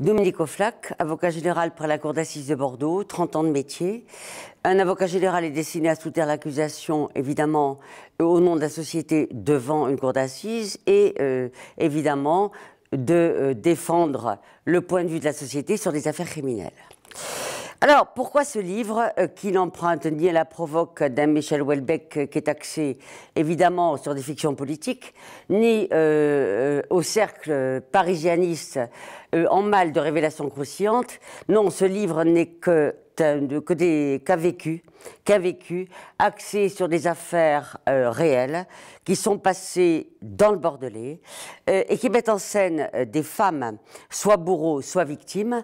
Dominique Oflac, avocat général près la Cour d'assises de Bordeaux, 30 ans de métier. Un avocat général est destiné à soutenir l'accusation, évidemment, euh, au nom de la société devant une cour d'assises et, euh, évidemment, de euh, défendre le point de vue de la société sur des affaires criminelles. Alors, pourquoi ce livre qui n'emprunte ni à la provoque d'un Michel Houellebecq qui est axé évidemment sur des fictions politiques, ni au cercle parisianiste euh, en mal de révélations croustillantes. Non, ce livre n'est que que des vécu, qu'a vécu, axé sur des affaires euh, réelles qui sont passées dans le Bordelais euh, et qui mettent en scène des femmes, soit bourreaux, soit victimes,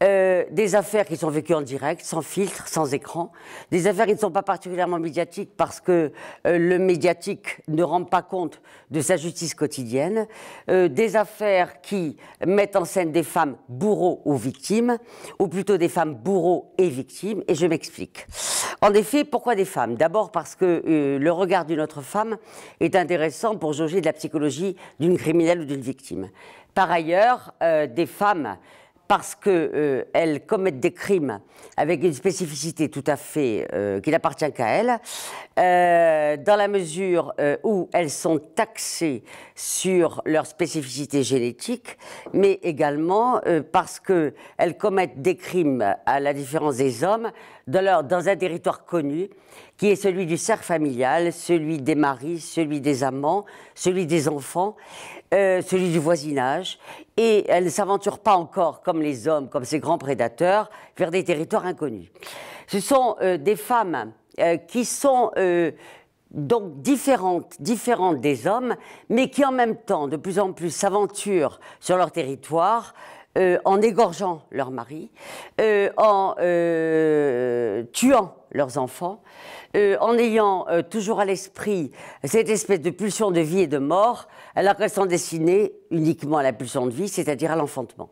des affaires qui sont vécues en direct, sans filtre, sans écran, des affaires qui ne sont pas particulièrement médiatiques parce que le médiatique ne rend pas compte de sa justice quotidienne, euh, des affaires qui mettent en scène des femmes bourreaux ou victimes, ou plutôt des femmes bourreaux et victimes, et je m'explique. En effet, pourquoi des femmes D'abord parce que euh, le regard d'une autre femme est intéressant pour jauger de la psychologie d'une criminelle ou d'une victime. Par ailleurs, euh, des femmes parce qu'elles euh, commettent des crimes avec une spécificité tout à fait euh, qui n'appartient qu'à elles, euh, dans la mesure où elles sont taxées sur leur spécificité génétique, mais également parce qu'elles commettent des crimes, à la différence des hommes, dans, leur, dans un territoire connu, qui est celui du cercle familial, celui des maris, celui des amants, celui des enfants, celui du voisinage, et elles ne s'aventurent pas encore comme les hommes, comme ces grands prédateurs, vers des territoires inconnus. Ce sont euh, des femmes euh, qui sont euh, donc différentes, différentes des hommes, mais qui en même temps, de plus en plus, s'aventurent sur leur territoire. en égorgeant leur mari, en tuant leurs enfants, en ayant toujours à l'esprit cette espèce de pulsion de vie et de mort, alors qu'elles sont destinées uniquement à la pulsion de vie, c'est-à-dire à l'enfantement.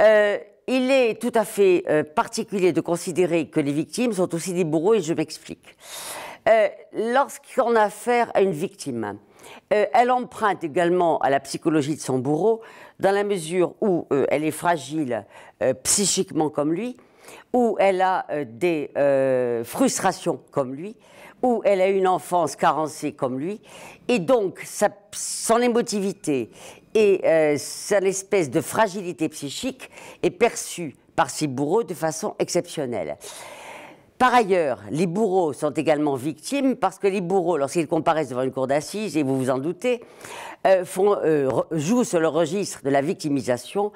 Euh, il est tout à fait euh, particulier de considérer que les victimes sont aussi des bourreaux, et je m'explique. Euh, lorsqu'on a affaire à une victime, elle emprunte également à la psychologie de son bourreau, dans la mesure où elle est fragile psychiquement comme lui, où elle a des frustrations comme lui, où elle a une enfance carencée comme lui, et donc son émotivité et euh, son espèce de fragilité psychique est perçue par ses bourreaux de façon exceptionnelle. Par ailleurs, les bourreaux sont également victimes parce que les bourreaux, lorsqu'ils comparaissent devant une cour d'assises, et vous vous en doutez, euh, font, euh, jouent sur le registre de la victimisation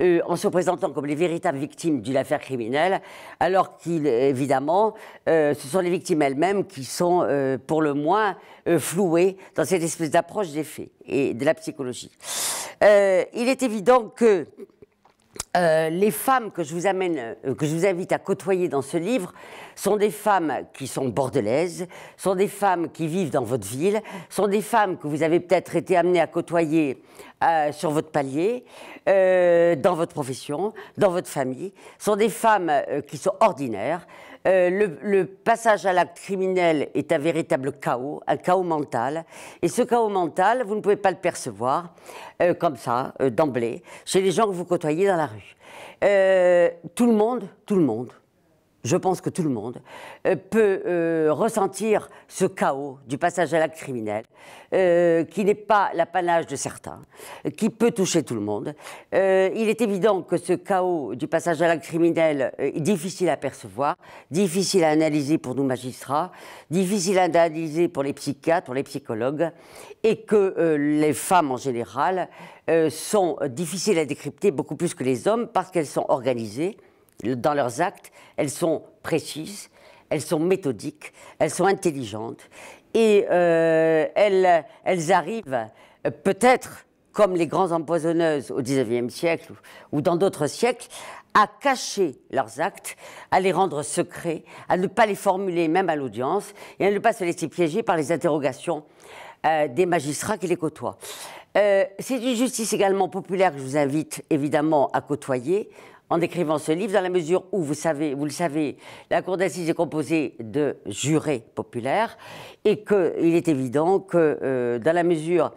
euh, en se présentant comme les véritables victimes d'une affaire criminelle, alors qu'évidemment, ce sont les victimes elles-mêmes qui sont pour le moins flouées dans cette espèce d'approche des faits et de la psychologie. il est évident que euh, les femmes que je vous amène, euh, que je vous invite à côtoyer dans ce livre, sont des femmes qui sont bordelaises, sont des femmes qui vivent dans votre ville, sont des femmes que vous avez peut-être été amenées à côtoyer euh, sur votre palier, dans votre profession, dans votre famille, sont des femmes qui sont ordinaires. le, passage à l'acte criminel est un véritable chaos, un chaos mental. Et ce chaos mental, vous ne pouvez pas le percevoir comme ça, d'emblée, chez les gens que vous côtoyez dans la rue. Euh, tout le monde, tout le monde je pense que tout le monde, euh, peut euh, ressentir ce chaos du passage à l'acte criminel, euh, qui n'est pas l'apanage de certains, qui peut toucher tout le monde. il est évident que ce chaos du passage à l'acte criminel est difficile à percevoir, difficile à analyser pour nous magistrats, difficile à analyser pour les psychiatres, pour les psychologues, et que les femmes en général sont difficiles à décrypter beaucoup plus que les hommes parce qu'elles sont organisées dans leurs actes, elles sont précises, elles sont méthodiques, elles sont intelligentes et euh, elles, arrivent euh, peut-être, comme les grands empoisonneuses au XIXe siècle ou dans d'autres siècles, à cacher leurs actes, à les rendre secrets, à ne pas les formuler même à l'audience et à ne pas se laisser piéger par les interrogations euh, des magistrats qui les côtoient. c'est une justice également populaire que je vous invite évidemment à côtoyer en écrivant ce livre, dans la mesure où, vous, savez, vous le savez, la cour d'assises est composée de jurés populaires, et qu'il est évident que euh, dans la mesure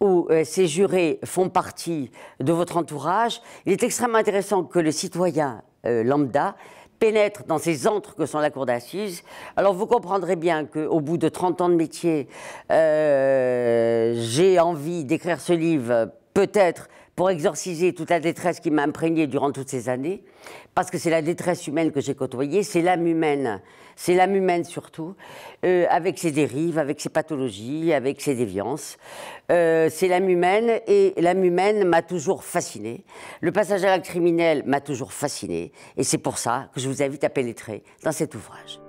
où euh, ces jurés font partie de votre entourage, il est extrêmement intéressant que le citoyen euh, lambda pénètre dans ces antres que sont la cour d'assises. Alors vous comprendrez bien qu'au bout de 30 ans de métier, j'ai envie d'écrire ce livre, peut-être pour exorciser toute la détresse qui m'a imprégnée durant toutes ces années, parce que c'est la détresse humaine que j'ai côtoyée, c'est l'âme humaine, c'est l'âme humaine surtout, euh, avec ses dérives, avec ses pathologies, avec ses déviances. Euh, c'est l'âme humaine et l'âme humaine m'a toujours fascinée. Le passage à l'acte criminel m'a toujours fascinée et c'est pour ça que je vous invite à pénétrer dans cet ouvrage.